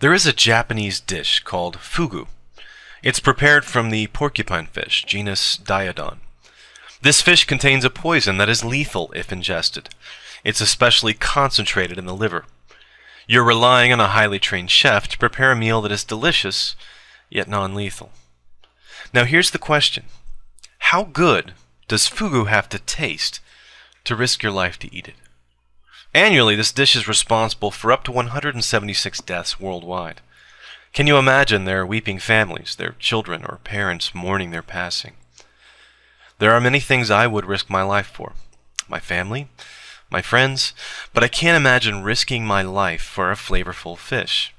There is a Japanese dish called fugu. It's prepared from the porcupine fish, genus Diodon. This fish contains a poison that is lethal if ingested. It's especially concentrated in the liver. You're relying on a highly trained chef to prepare a meal that is delicious, yet non lethal. Now, here's the question How good does fugu have to taste to risk your life to eat it? Annually, this dish is responsible for up to 176 deaths worldwide. Can you imagine their weeping families, their children or parents mourning their passing? There are many things I would risk my life for my family, my friends, but I can't imagine risking my life for a flavorful fish.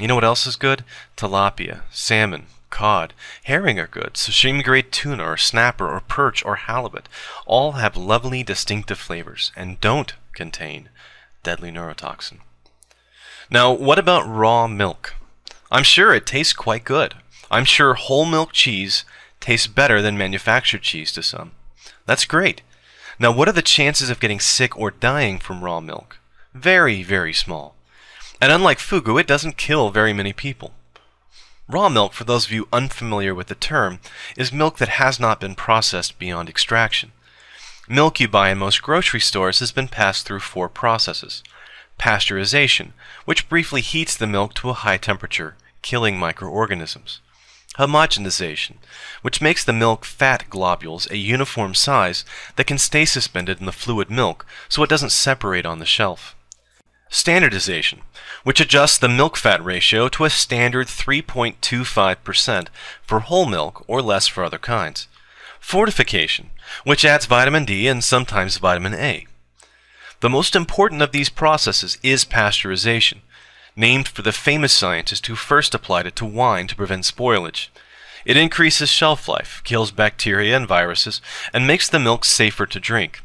You know what else is good? Tilapia, salmon, cod, herring are good, sashimi grade tuna or snapper or perch or halibut all have lovely distinctive flavors and don't contain deadly neurotoxin. Now, what about raw milk? I'm sure it tastes quite good. I'm sure whole milk cheese tastes better than manufactured cheese to some. That's great. Now, what are the chances of getting sick or dying from raw milk? Very, very small. And unlike fugu, it doesn't kill very many people. Raw milk, for those of you unfamiliar with the term, is milk that has not been processed beyond extraction. Milk you buy in most grocery stores has been passed through four processes. Pasteurization, which briefly heats the milk to a high temperature, killing microorganisms. Homogenization, which makes the milk fat globules a uniform size that can stay suspended in the fluid milk so it doesn't separate on the shelf. Standardization, which adjusts the milk fat ratio to a standard 3.25% for whole milk or less for other kinds fortification, which adds vitamin D and sometimes vitamin A. The most important of these processes is pasteurization, named for the famous scientist who first applied it to wine to prevent spoilage. It increases shelf life, kills bacteria and viruses, and makes the milk safer to drink.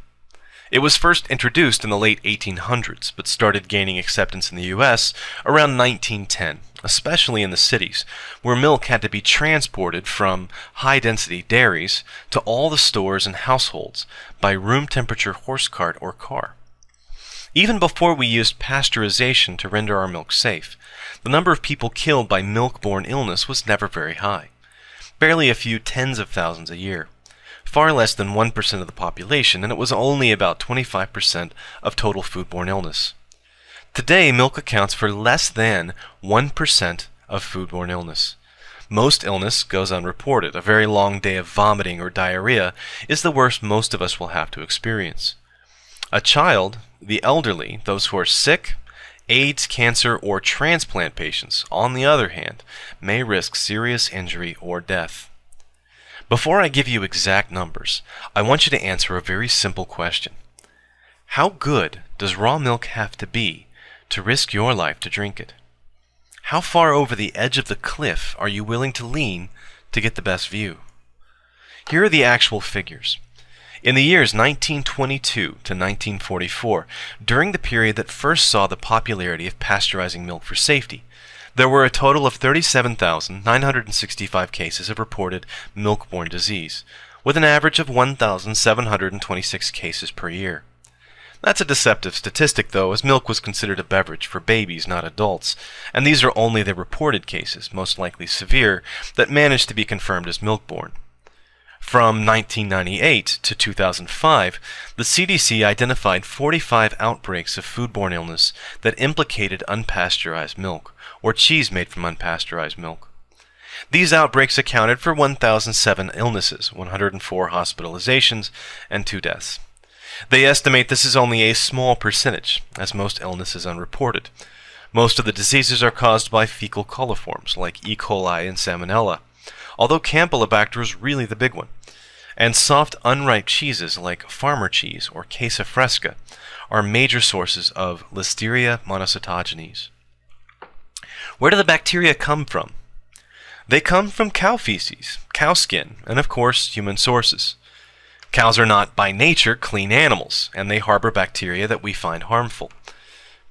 It was first introduced in the late 1800s, but started gaining acceptance in the U.S. around 1910 especially in the cities, where milk had to be transported from high density dairies to all the stores and households by room temperature horse cart or car. Even before we used pasteurization to render our milk safe, the number of people killed by milk-borne illness was never very high, barely a few tens of thousands a year, far less than 1% of the population, and it was only about 25% of total foodborne illness. Today, milk accounts for less than 1% of foodborne illness. Most illness goes unreported. A very long day of vomiting or diarrhea is the worst most of us will have to experience. A child, the elderly, those who are sick, AIDS, cancer, or transplant patients, on the other hand, may risk serious injury or death. Before I give you exact numbers, I want you to answer a very simple question. How good does raw milk have to be to risk your life to drink it? How far over the edge of the cliff are you willing to lean to get the best view? Here are the actual figures. In the years 1922 to 1944, during the period that first saw the popularity of pasteurizing milk for safety, there were a total of 37,965 cases of reported milk-borne disease, with an average of 1,726 cases per year. That's a deceptive statistic, though, as milk was considered a beverage for babies, not adults, and these are only the reported cases, most likely severe, that managed to be confirmed as milkborne. From 1998 to 2005, the CDC identified 45 outbreaks of foodborne illness that implicated unpasteurized milk, or cheese made from unpasteurized milk. These outbreaks accounted for 1,007 illnesses, 104 hospitalizations, and 2 deaths. They estimate this is only a small percentage, as most illness is unreported. Most of the diseases are caused by fecal coliforms, like E. coli and Salmonella, although Campylobacter is really the big one. And soft, unripe cheeses like farmer cheese or Casa fresca are major sources of Listeria monocytogenes. Where do the bacteria come from? They come from cow feces, cow skin, and of course, human sources. Cows are not by nature clean animals, and they harbor bacteria that we find harmful.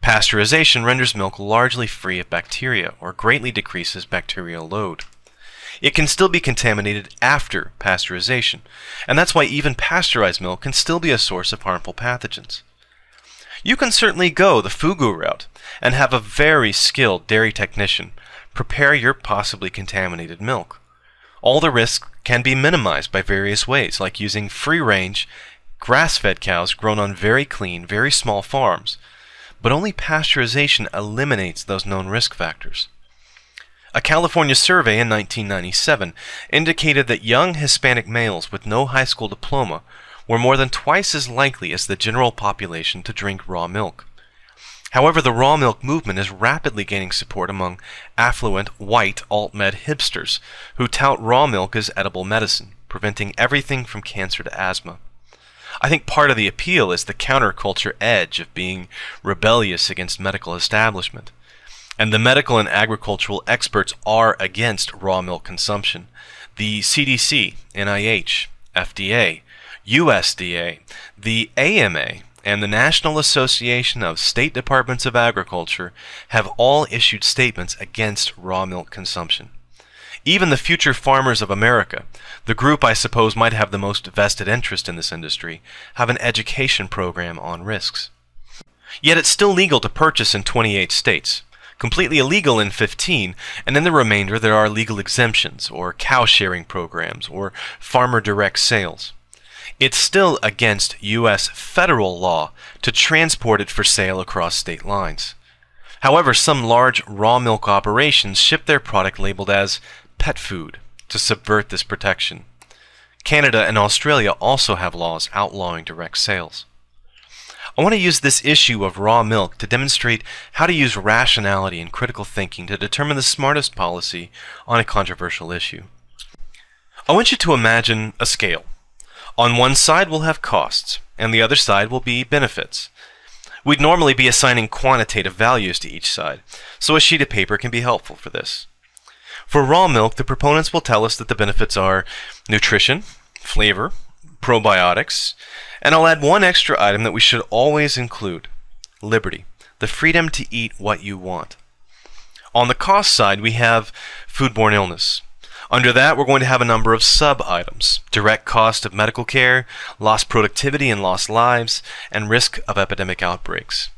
Pasteurization renders milk largely free of bacteria or greatly decreases bacterial load. It can still be contaminated after pasteurization, and that's why even pasteurized milk can still be a source of harmful pathogens. You can certainly go the FUGU route and have a very skilled dairy technician prepare your possibly contaminated milk. All the risks can be minimized by various ways, like using free range, grass fed cows grown on very clean, very small farms. But only pasteurization eliminates those known risk factors. A California survey in 1997 indicated that young Hispanic males with no high school diploma were more than twice as likely as the general population to drink raw milk. However, the raw milk movement is rapidly gaining support among affluent, white, alt-med hipsters who tout raw milk as edible medicine, preventing everything from cancer to asthma. I think part of the appeal is the counterculture edge of being rebellious against medical establishment. And the medical and agricultural experts are against raw milk consumption. The CDC, NIH, FDA, USDA, the AMA, and the National Association of State Departments of Agriculture have all issued statements against raw milk consumption. Even the Future Farmers of America, the group I suppose might have the most vested interest in this industry, have an education program on risks. Yet it's still legal to purchase in 28 states, completely illegal in 15, and in the remainder there are legal exemptions, or cow sharing programs, or farmer direct sales it's still against U.S. federal law to transport it for sale across state lines. However, some large raw milk operations ship their product labeled as pet food to subvert this protection. Canada and Australia also have laws outlawing direct sales. I want to use this issue of raw milk to demonstrate how to use rationality and critical thinking to determine the smartest policy on a controversial issue. I want you to imagine a scale. On one side, we'll have costs, and the other side will be benefits. We'd normally be assigning quantitative values to each side, so a sheet of paper can be helpful for this. For raw milk, the proponents will tell us that the benefits are nutrition, flavor, probiotics, and I'll add one extra item that we should always include liberty, the freedom to eat what you want. On the cost side, we have foodborne illness, under that, we're going to have a number of sub-items. Direct cost of medical care, lost productivity and lost lives, and risk of epidemic outbreaks.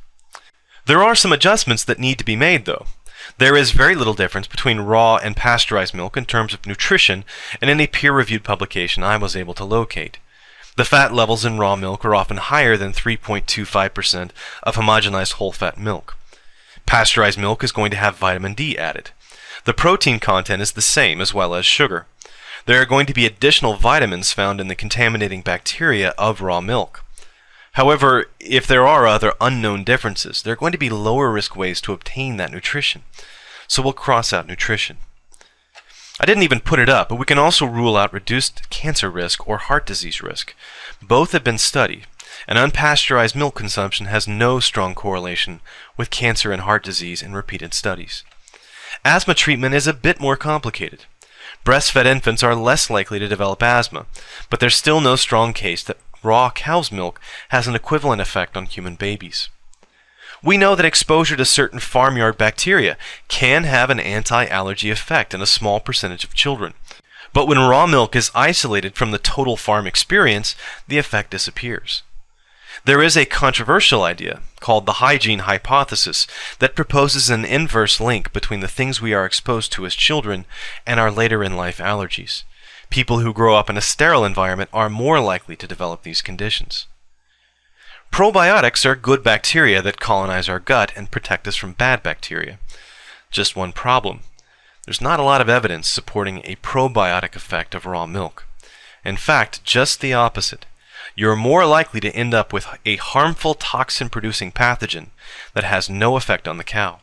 There are some adjustments that need to be made, though. There is very little difference between raw and pasteurized milk in terms of nutrition in any peer-reviewed publication I was able to locate. The fat levels in raw milk are often higher than 3.25% of homogenized whole fat milk. Pasteurized milk is going to have vitamin D added. The protein content is the same as well as sugar. There are going to be additional vitamins found in the contaminating bacteria of raw milk. However, if there are other unknown differences, there are going to be lower risk ways to obtain that nutrition. So we'll cross out nutrition. I didn't even put it up, but we can also rule out reduced cancer risk or heart disease risk. Both have been studied, and unpasteurized milk consumption has no strong correlation with cancer and heart disease in repeated studies. Asthma treatment is a bit more complicated. Breastfed infants are less likely to develop asthma, but there's still no strong case that raw cow's milk has an equivalent effect on human babies. We know that exposure to certain farmyard bacteria can have an anti allergy effect in a small percentage of children. But when raw milk is isolated from the total farm experience, the effect disappears. There is a controversial idea, called the hygiene hypothesis, that proposes an inverse link between the things we are exposed to as children and our later in life allergies. People who grow up in a sterile environment are more likely to develop these conditions. Probiotics are good bacteria that colonize our gut and protect us from bad bacteria. Just one problem. There's not a lot of evidence supporting a probiotic effect of raw milk. In fact, just the opposite you're more likely to end up with a harmful toxin producing pathogen that has no effect on the cow.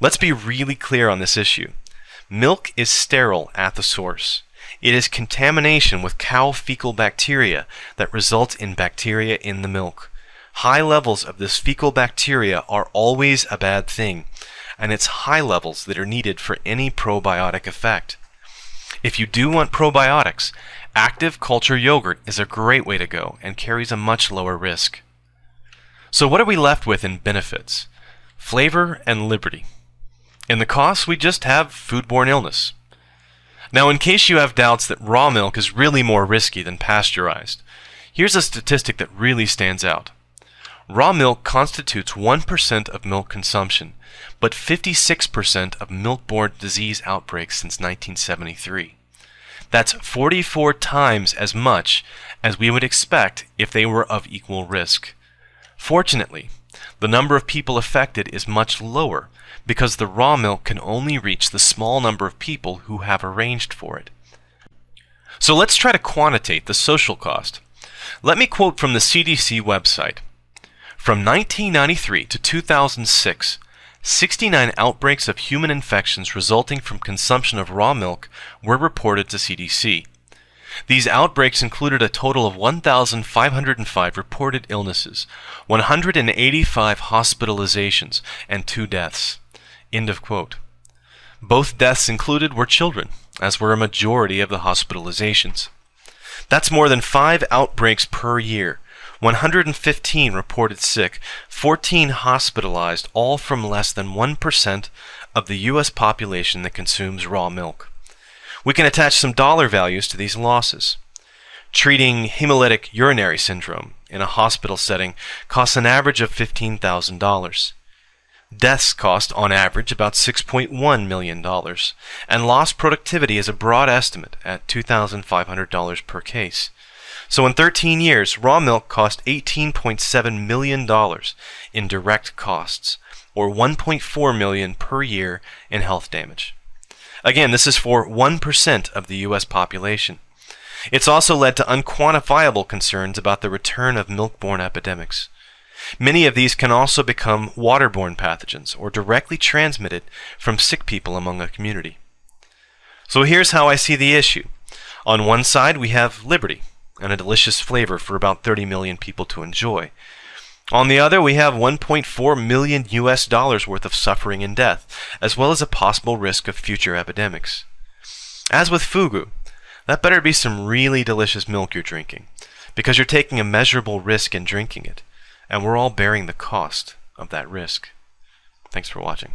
Let's be really clear on this issue. Milk is sterile at the source. It is contamination with cow fecal bacteria that results in bacteria in the milk. High levels of this fecal bacteria are always a bad thing, and it's high levels that are needed for any probiotic effect. If you do want probiotics, Active culture yogurt is a great way to go and carries a much lower risk. So what are we left with in benefits? Flavor and liberty. In the costs, we just have foodborne illness. Now, in case you have doubts that raw milk is really more risky than pasteurized, here's a statistic that really stands out. Raw milk constitutes 1% of milk consumption, but 56% of milk-borne disease outbreaks since 1973. That's 44 times as much as we would expect if they were of equal risk. Fortunately, the number of people affected is much lower because the raw milk can only reach the small number of people who have arranged for it. So let's try to quantitate the social cost. Let me quote from the CDC website. From 1993 to 2006, 69 outbreaks of human infections resulting from consumption of raw milk were reported to CDC. These outbreaks included a total of 1,505 reported illnesses, 185 hospitalizations, and two deaths. End of quote. Both deaths included were children, as were a majority of the hospitalizations. That's more than five outbreaks per year, 115 reported sick, 14 hospitalized, all from less than 1% of the U.S. population that consumes raw milk. We can attach some dollar values to these losses. Treating hemolytic urinary syndrome in a hospital setting costs an average of $15,000. Deaths cost, on average, about $6.1 million, and lost productivity is a broad estimate at $2,500 per case. So in 13 years, raw milk cost $18.7 million in direct costs, or 1.4 million per year in health damage. Again, this is for 1% of the US population. It's also led to unquantifiable concerns about the return of milk-borne epidemics. Many of these can also become waterborne pathogens or directly transmitted from sick people among a community. So here's how I see the issue. On one side, we have liberty, and a delicious flavor for about 30 million people to enjoy. On the other, we have 1.4 million US dollars worth of suffering and death, as well as a possible risk of future epidemics. As with fugu, that better be some really delicious milk you're drinking, because you're taking a measurable risk in drinking it, and we're all bearing the cost of that risk. Thanks for watching.